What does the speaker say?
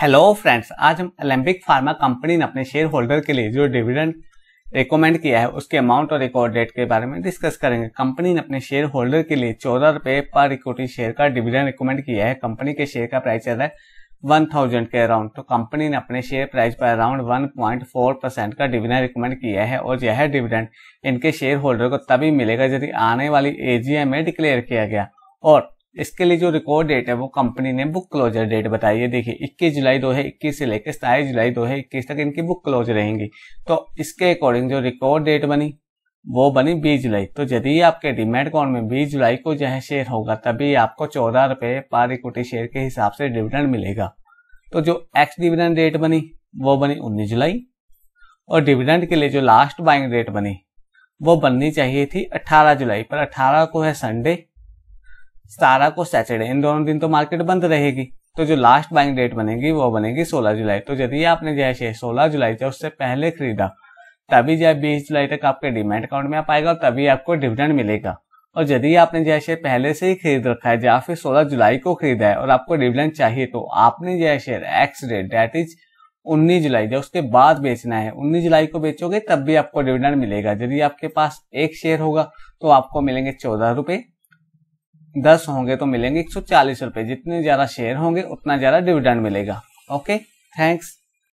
hello friends आज हम Olympic pharma company ने अपने शेयर होल्डर के लिए जो डिविडेंड रिकमेंड किया है उसके अमाउंट और रिकॉर्ड डेट के बारे में डिस्कस करेंगे कंपनी ने अपने शेयर होल्डर के लिए चौदह रुपए पर इक्विटी शेयर का डिविडेंड रिकमेंड किया है कंपनी के शेयर का प्राइस चल रहा है वन थाउजेंड के अराउंड तो कंपनी ने अपने शेयर प्राइस पर around one point four percent का डिविडेंड रिकमेंड किया है और यह डिविडेंड इनके शेयर होल्डर को तभी मिलेगा यदि आने वाली एजीएम में डिक्लेयर किया गया और इसके लिए जो रिकॉर्ड डेट है वो कंपनी ने बुक क्लोजर डेट बताई है देखिए 21 जुलाई 2021 से लेकर सताईस जुलाई 2021 तक इनकी बुक क्लोज रहेंगी तो इसके अकॉर्डिंग जो रिकॉर्ड डेट बनी वो बनी बीस जुलाई तो यदि आपके डिमेट अकाउंट में बीस जुलाई को यह शेयर होगा तभी आपको चौदह रुपये पर इक्विटी शेयर के हिसाब से डिविडेंड मिलेगा तो जो एक्स डिविडेंड डेट बनी वो बनी उन्नीस जुलाई और डिविडेंड के लिए जो लास्ट बाइंग डेट बनी वो बननी चाहिए थी 18 जुलाई पर 18 को है संडे सतारह को सैटरडे इन दोनों दिन तो मार्केट बंद रहेगी तो जो लास्ट बाइंग डेट बनेगी वो बनेगी 16 जुलाई तो यदि आपने जो है सोलह जुलाई से उससे पहले खरीदा तभी जो है बीस जुलाई तक आपके डिमेट अकाउंट में आ पाएगा और तभी आपको डिविडेंड मिलेगा और यदि आपने जो है शेयर पहले से ही खरीद रखा है या फिर सोलह जुलाई को खरीदा है और आपको डिविडेंड चाहिए तो आपने जो है share ex date date is उन्नीस जुलाई या उसके बाद बेचना है उन्नीस जुलाई को बेचोगे तब भी आपको डिविडेंड मिलेगा यदि आपके पास एक शेयर होगा तो आपको मिलेंगे चौदह रुपए दस होंगे तो मिलेंगे एक सौ चालीस रुपए जितने ज्यादा शेयर होंगे उतना ज्यादा डिविडेंड मिलेगा ओके थैंक्स